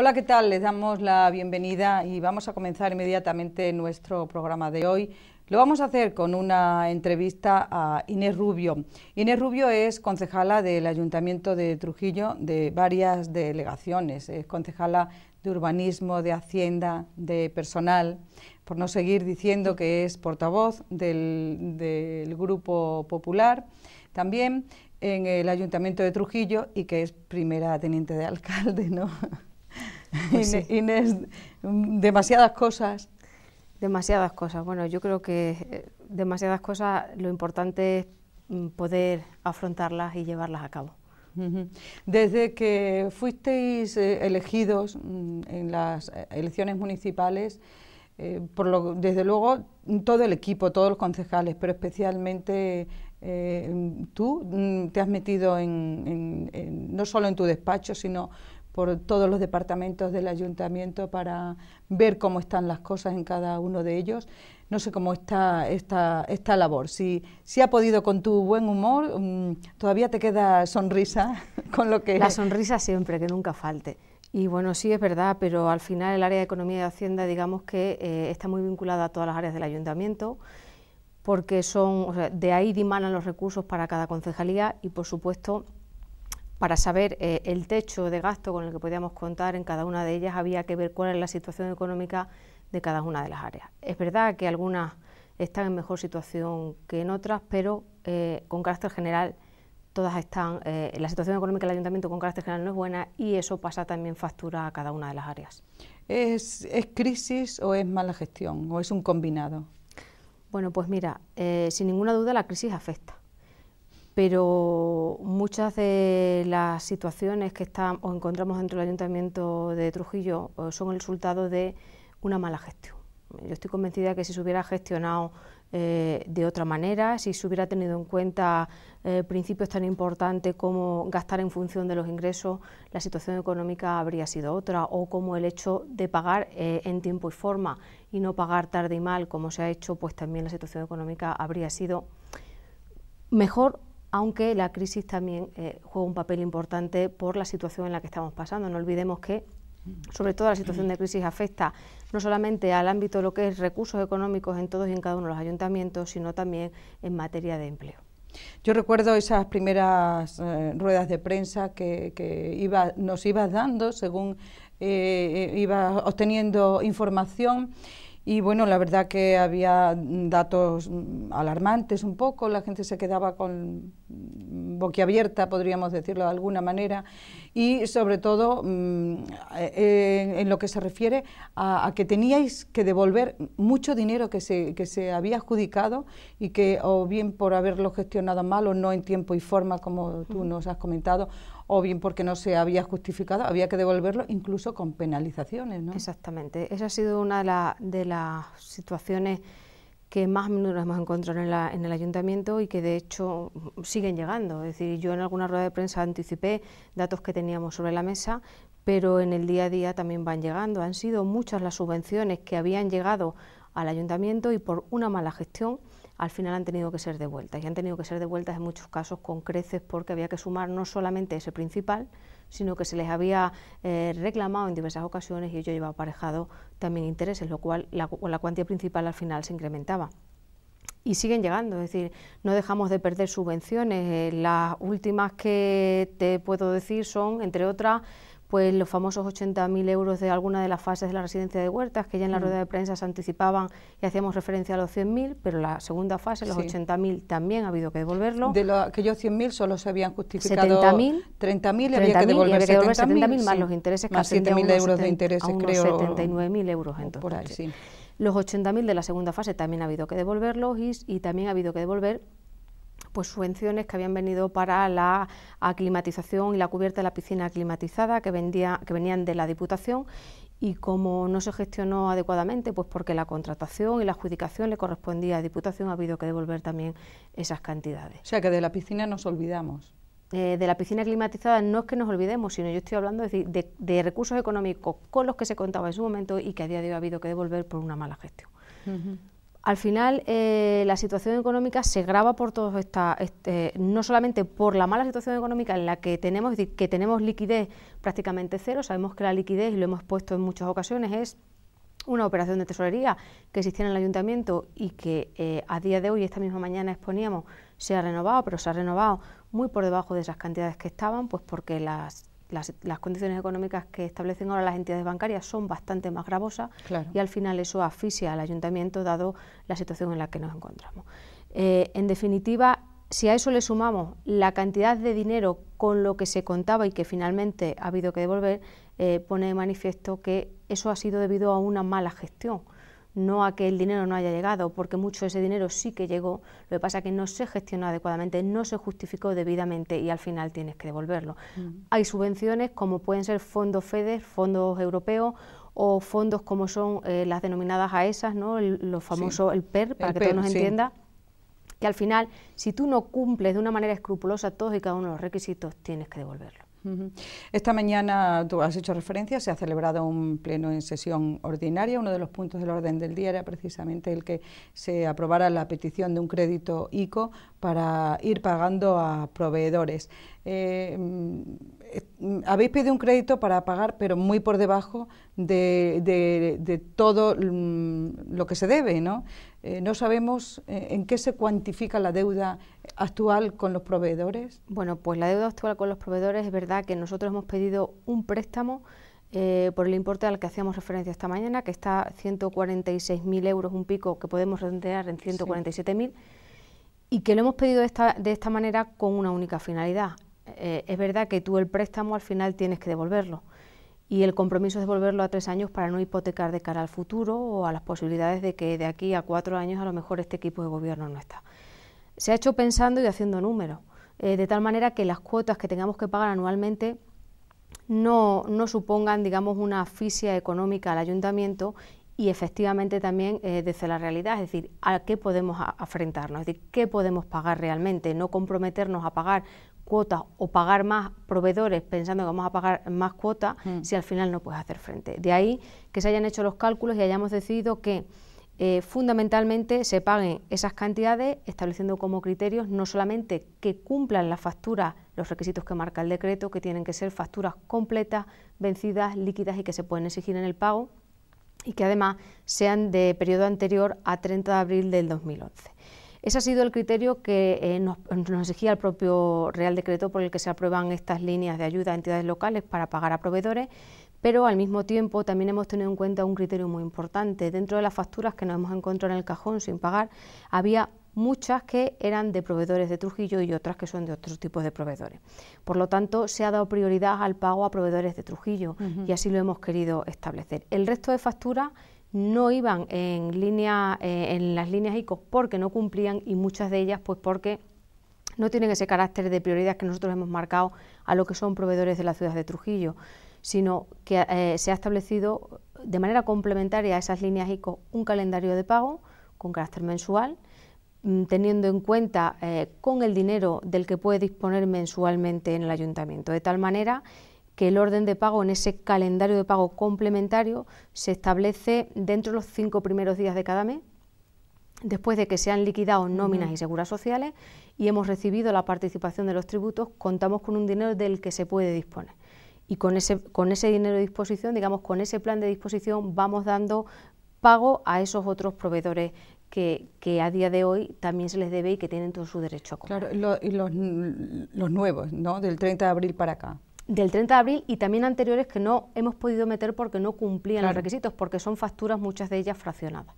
Hola, ¿qué tal? Les damos la bienvenida y vamos a comenzar inmediatamente nuestro programa de hoy. Lo vamos a hacer con una entrevista a Inés Rubio. Inés Rubio es concejala del Ayuntamiento de Trujillo de varias delegaciones. Es concejala de urbanismo, de hacienda, de personal, por no seguir diciendo que es portavoz del, del Grupo Popular. También en el Ayuntamiento de Trujillo y que es primera teniente de alcalde, ¿no? Pues Inés, mm, demasiadas cosas. Demasiadas cosas. Bueno, yo creo que eh, demasiadas cosas, lo importante es mm, poder afrontarlas y llevarlas a cabo. Desde que fuisteis eh, elegidos mm, en las eh, elecciones municipales, por desde luego todo el equipo, todos los concejales, pero especialmente tú te has metido en, no solo en tu despacho, sino por todos los departamentos del ayuntamiento para ver cómo están las cosas en cada uno de ellos. No sé cómo está esta, esta labor. Si, si ha podido con tu buen humor, mm, todavía te queda sonrisa con lo que... La sonrisa siempre, que nunca falte. Y bueno, sí es verdad, pero al final el área de economía y hacienda, digamos que eh, está muy vinculada a todas las áreas del ayuntamiento, porque son, de ahí dimanan los recursos para cada concejalía y por supuesto para saber eh, el techo de gasto con el que podíamos contar en cada una de ellas, había que ver cuál es la situación económica de cada una de las áreas. Es verdad que algunas están en mejor situación que en otras, pero eh, con carácter general todas están, eh, la situación económica del ayuntamiento con carácter general no es buena y eso pasa también factura a cada una de las áreas. es crisis o es mala gestión o es un combinado? Bueno, pues mira, sin ninguna duda la crisis afecta pero muchas de las situaciones que están, o encontramos dentro del Ayuntamiento de Trujillo son el resultado de una mala gestión. Yo estoy convencida que si se hubiera gestionado eh, de otra manera, si se hubiera tenido en cuenta eh, principios tan importantes como gastar en función de los ingresos, la situación económica habría sido otra, o como el hecho de pagar eh, en tiempo y forma y no pagar tarde y mal, como se ha hecho, pues también la situación económica habría sido mejor aunque la crisis también eh, juega un papel importante por la situación en la que estamos pasando. No olvidemos que mm. sobre todo la situación de crisis afecta no solamente al ámbito de lo que es recursos económicos en todos y en cada uno de los ayuntamientos, sino también en materia de empleo. Yo recuerdo esas primeras eh, ruedas de prensa que, iba, nos ibas dando según eh, ibas obteniendo información y bueno, la verdad que había datos mm, alarmantes un poco, la gente se quedaba con mm, boquiabierta, podríamos decirlo de alguna manera, y sobre todo mm, eh, eh, en lo que se refiere a, que teníais que devolver mucho dinero que que se había adjudicado y que o bien por haberlo gestionado mal o no en tiempo y forma, como tú nos has comentado, o bien porque no se había justificado, había que devolverlo incluso con penalizaciones. ¿no? Exactamente. Esa ha sido una de, de las situaciones que más nos hemos encontrado en, en, el ayuntamiento y que de hecho siguen llegando. Es decir, yo en alguna rueda de prensa anticipé datos que teníamos sobre la mesa, pero en el día a día también van llegando. Han sido muchas las subvenciones que habían llegado al ayuntamiento y por una mala gestión al final han tenido que ser devueltas. Y han tenido que ser devueltas en muchos casos con creces porque había que sumar no solamente ese principal, sino que se les había eh, reclamado en diversas ocasiones y ello llevaba aparejado también intereses, lo cual la, cuantía principal al final se incrementaba y siguen llegando, es decir, no dejamos de perder subvenciones. Eh, las últimas que te puedo decir son, entre otras, pues los famosos 80.000 euros de alguna de las fases de la residencia de Huertas, que ya en la mm. rueda de prensa se anticipaban y hacíamos referencia a los 100.000, pero la segunda fase, los 80.000, también ha habido que devolverlo. De aquellos 100.000 solo se habían justificado 30.000 y había que devolver 70.000 más los intereses que 7.000 euros de intereses, creo. 79.000 euros entonces. Los 80.000 de la segunda fase también ha habido que devolverlos y también ha habido que devolver pues subvenciones que habían venido para la aclimatización y la cubierta de la piscina climatizada que, vendía, que venían de la Diputación y como no se gestionó adecuadamente, pues porque la contratación y la adjudicación le correspondía a Diputación, ha habido que devolver también esas cantidades. O sea que de la piscina nos olvidamos. Eh, de la piscina climatizada no es que nos olvidemos, sino yo estoy hablando de, recursos económicos con los que se contaba en su momento y que a día de hoy ha habido que devolver por una mala gestión al final eh, la situación económica se grava por todos esta, este, no solamente por la mala situación económica en la que tenemos, es decir, que tenemos liquidez prácticamente cero, sabemos que la liquidez, y lo hemos puesto en muchas ocasiones, es una operación de tesorería que existía en el ayuntamiento y que eh, a día de hoy, esta misma mañana exponíamos, se ha renovado, pero se ha renovado muy por debajo de esas cantidades que estaban, pues porque las las, las, condiciones económicas que establecen ahora las entidades bancarias son bastante más gravosas y al final eso asfixia al ayuntamiento dado la situación en la que nos encontramos. Eh, en definitiva, si a eso le sumamos la cantidad de dinero con lo que se contaba y que finalmente ha habido que devolver, eh, pone de manifiesto que eso ha sido debido a una mala gestión no a que el dinero no haya llegado, porque mucho de ese dinero sí que llegó, lo que pasa es que no se gestionó adecuadamente, no se justificó debidamente y al final tienes que devolverlo. Mm. Hay subvenciones como pueden ser fondos FEDER, fondos europeos o fondos como son eh, las denominadas AESAS, ¿no? el, famoso el PER, para que todos e nos entienda, que al final, si tú no cumples de una manera escrupulosa todos y cada uno de los requisitos, tienes que devolverlo. Esta mañana, tú has hecho referencia, se ha celebrado un pleno en sesión ordinaria. Uno de los puntos del orden del día era precisamente el que se aprobara la petición de un crédito ICO para ir pagando a proveedores. Eh, mm, habéis pedido un crédito para pagar, pero muy por debajo de, todo mm, lo que se debe, ¿no? Eh, no sabemos eh, en qué se cuantifica la deuda actual con los proveedores. Bueno, pues la deuda actual con los proveedores es verdad que nosotros hemos pedido un préstamo por el importe al que hacíamos referencia esta mañana, que está 146.000 euros, un pico que podemos redondear en 147.000 y que lo hemos pedido de esta, manera con una única finalidad. Eh, es verdad que tú el préstamo al final tienes que devolverlo y el compromiso es devolverlo a tres años para no hipotecar de cara al futuro o a las posibilidades de que de aquí a cuatro años a lo mejor este equipo de gobierno no está. Se ha hecho pensando y haciendo números, eh, de tal manera que las cuotas que tengamos que pagar anualmente no, no, supongan, digamos, una asfixia económica al ayuntamiento y efectivamente también eh, desde la realidad, es decir, a qué podemos afrontarnos? es decir, qué podemos pagar realmente, no comprometernos a pagar cuotas o pagar más proveedores pensando que vamos a pagar más cuotas mm. si al final no puedes hacer frente. De ahí que se hayan hecho los cálculos y hayamos decidido que eh, fundamentalmente se paguen esas cantidades estableciendo como criterios no solamente que cumplan las facturas los requisitos que marca el decreto, que tienen que ser facturas completas, vencidas, líquidas y que se pueden exigir en el pago, y que además sean de periodo anterior a 30 de abril del 2011. Ese ha sido el criterio que eh, nos, exigía el propio Real Decreto por el que se aprueban estas líneas de ayuda a entidades locales para pagar a proveedores, pero al mismo tiempo también hemos tenido en cuenta un criterio muy importante. Dentro de las facturas que nos hemos encontrado en el cajón sin pagar, había muchas que eran de proveedores de Trujillo y otras que son de otros tipos de proveedores. Por lo tanto, se ha dado prioridad al pago a proveedores de Trujillo y así lo hemos querido establecer. El resto de facturas no iban en, eh, en las líneas ICO porque no cumplían y muchas de ellas pues porque no tienen ese carácter de prioridad que nosotros hemos marcado a lo que son proveedores de la ciudad de Trujillo, sino que eh, se ha establecido de manera complementaria a esas líneas ICO un calendario de pago con carácter mensual Mm, teniendo en cuenta eh, con el dinero del que puede disponer mensualmente en el ayuntamiento, de tal manera que el orden de pago en ese calendario de pago complementario se establece dentro de los cinco primeros días de cada mes, después de que se han liquidado nóminas y seguras sociales y hemos recibido la participación de los tributos, contamos con un dinero del que se puede disponer. Y con ese, con ese dinero de disposición, digamos, con ese plan de disposición, vamos dando pago a esos otros proveedores que, que, a día de hoy también se les debe y que tienen todo su derecho Claro, y los, los, nuevos, ¿no? Del 30 de abril para acá. Del 30 de abril y también anteriores que no hemos podido meter porque no cumplían los requisitos, porque son facturas, muchas de ellas fraccionadas.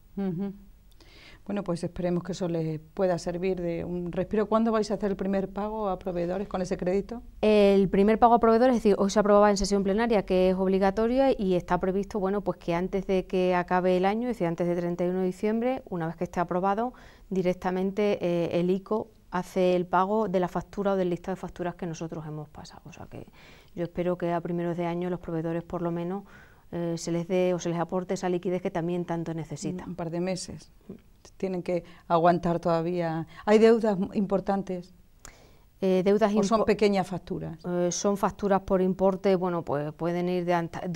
Bueno, pues esperemos que eso les pueda servir de un respiro. ¿Cuándo vais a hacer el primer pago a proveedores con ese crédito? El primer pago a proveedores, es decir, hoy se aprobaba en sesión plenaria, que es obligatoria y está previsto, bueno, pues que antes de que acabe el año, es decir, antes de 31 de diciembre, una vez que esté aprobado, directamente eh, el ICO hace el pago de la factura o del listado de facturas que nosotros hemos pasado. O sea que yo espero que a primeros de año los proveedores por lo menos eh, se les dé o se les aporte esa liquidez que también tanto necesitan. Un par de meses tienen que aguantar todavía. Hay deudas importantes eh, deudas ¿O son pequeñas facturas? Eh, son facturas por importe, bueno, pues pueden ir de 2.000,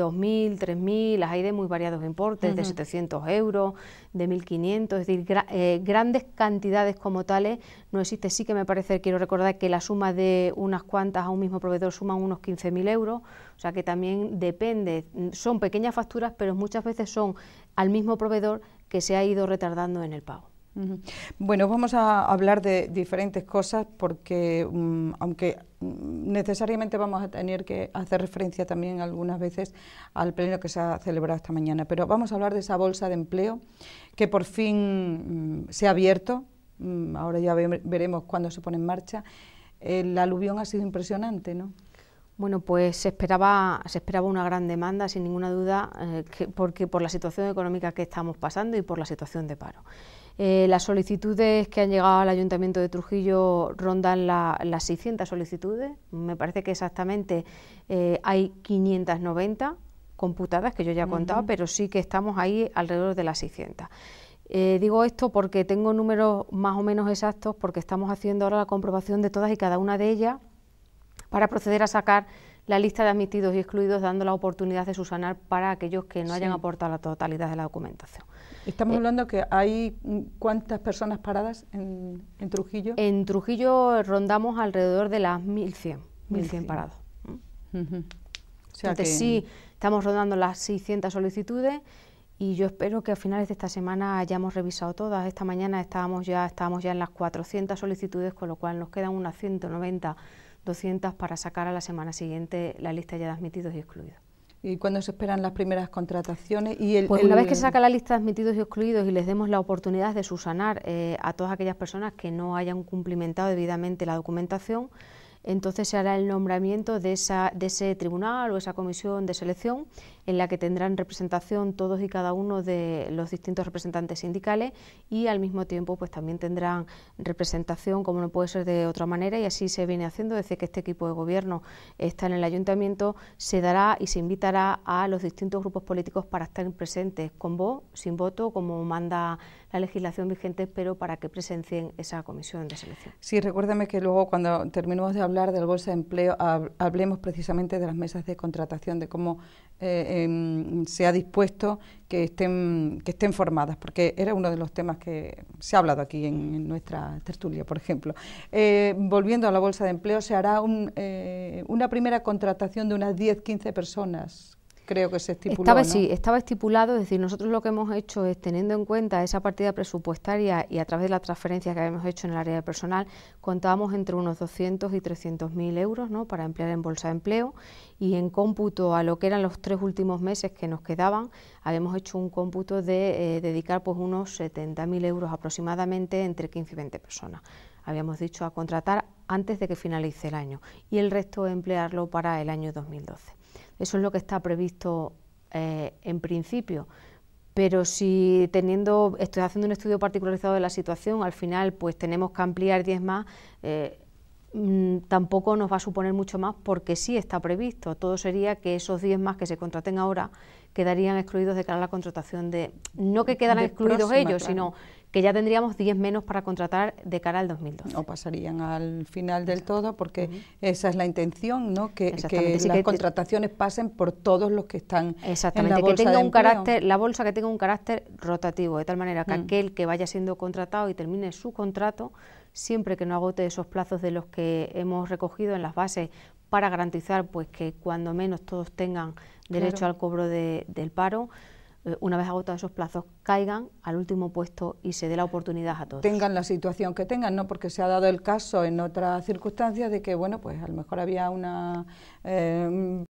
3.000, las hay de muy variados importes, de 700 euros, de 1.500, es decir, eh, grandes cantidades como tales no existe. Sí que me parece, quiero recordar que la suma de unas cuantas a un mismo proveedor suman unos 15.000 euros, o sea que también depende, mm, son pequeñas facturas, pero muchas veces son al mismo proveedor que se ha ido retardando en el pago. Bueno, vamos a hablar de diferentes cosas porque mm, aunque mm, necesariamente vamos a tener que hacer referencia también algunas veces al pleno que se ha celebrado esta mañana, pero vamos a hablar de esa bolsa de empleo que por fin mm, se ha abierto, ahora ya veremos cuándo se pone en marcha. El eh, aluvión ha sido impresionante, ¿no? Bueno, pues se esperaba, se esperaba una gran demanda, sin ninguna duda, eh, porque por la situación económica que estamos pasando y por la situación de paro. Eh, las solicitudes que han llegado al Ayuntamiento de Trujillo rondan las 600 solicitudes. Me parece que exactamente eh, hay 590 computadas, que yo ya he contado, pero sí que estamos ahí alrededor de las 600. Eh, digo esto porque tengo números más o menos exactos, porque estamos haciendo ahora la comprobación de todas y cada una de ellas para proceder a sacar la lista de admitidos y excluidos, dando la oportunidad de susanar para aquellos que no hayan aportado la totalidad de la documentación. Estamos eh, hablando que hay mm, cuántas personas paradas en, Trujillo. En Trujillo rondamos alrededor de las 1.100, 1.100 parados. sí, estamos rondando las 600 solicitudes y yo espero que a finales de esta semana hayamos revisado todas. Esta mañana estábamos ya, estábamos ya en las 400 solicitudes, con lo cual nos quedan unas 190 200 para sacar a la semana siguiente la lista ya de admitidos y excluidos. ¿Y cuándo se esperan las primeras contrataciones? pues una vez que se saca la lista de admitidos y excluidos y les demos la oportunidad de subsanar eh, a todas aquellas personas que no hayan cumplimentado debidamente la documentación, entonces se hará el nombramiento de, esa, de ese tribunal o esa comisión de selección en la que tendrán representación todos y cada uno de los distintos representantes sindicales y al mismo tiempo pues también tendrán representación como no puede ser de otra manera y así se viene haciendo desde que este equipo de gobierno está en el ayuntamiento se dará y se invitará a los distintos grupos políticos para estar presentes con voz, sin voto, como manda la legislación vigente, pero para que presencien esa comisión de selección. Sí, recuérdame que luego cuando terminemos de hablar del bolsa de empleo, hablemos precisamente de las mesas de contratación, de cómo eh, Em, se ha dispuesto que estén, que estén formadas, porque era uno de los temas que se ha hablado aquí en, nuestra tertulia, por ejemplo. Eh, volviendo a la bolsa de empleo, se hará eh, una primera contratación de unas 10-15 personas creo que se estipuló. Estaba, Sí, estaba estipulado, es decir, nosotros lo que hemos hecho es, teniendo en cuenta esa partida presupuestaria y a través de las transferencias que habíamos hecho en el área de personal, contábamos entre unos 200 y 300 mil euros ¿no? para emplear en bolsa de empleo y en cómputo a lo que eran los tres últimos meses que nos quedaban, habíamos hecho un cómputo de eh, dedicar pues unos 70 mil euros aproximadamente entre 15 y 20 personas. Habíamos dicho a contratar antes de que finalice el año y el resto emplearlo para el año 2012. Eso es lo que está previsto eh, en principio. Pero si teniendo, estoy haciendo un estudio particularizado de la situación, al final pues tenemos que ampliar 10 más, eh, mm, tampoco nos va a suponer mucho más porque sí está previsto. Todo sería que esos 10 más que se contraten ahora quedarían excluidos de cara a la contratación de... No que quedaran excluidos ellos, sino que ya tendríamos 10 menos para contratar de cara al 2012. No pasarían al final del todo, porque esa es la intención, ¿no? que, las contrataciones pasen por todos los que están Exactamente, en la bolsa que tenga un carácter, la bolsa que tenga un carácter rotativo, de tal manera que mm. aquel que vaya siendo contratado y termine su contrato, siempre que no agote esos plazos de los que hemos recogido en las bases para garantizar pues que cuando menos todos tengan derecho al cobro del paro, eh, una vez agotados esos plazos, caigan al último puesto y se dé la oportunidad a todos. Tengan la situación que tengan, ¿no? Porque se ha dado el caso en otras circunstancias de que, bueno, pues a lo mejor había una... Eh,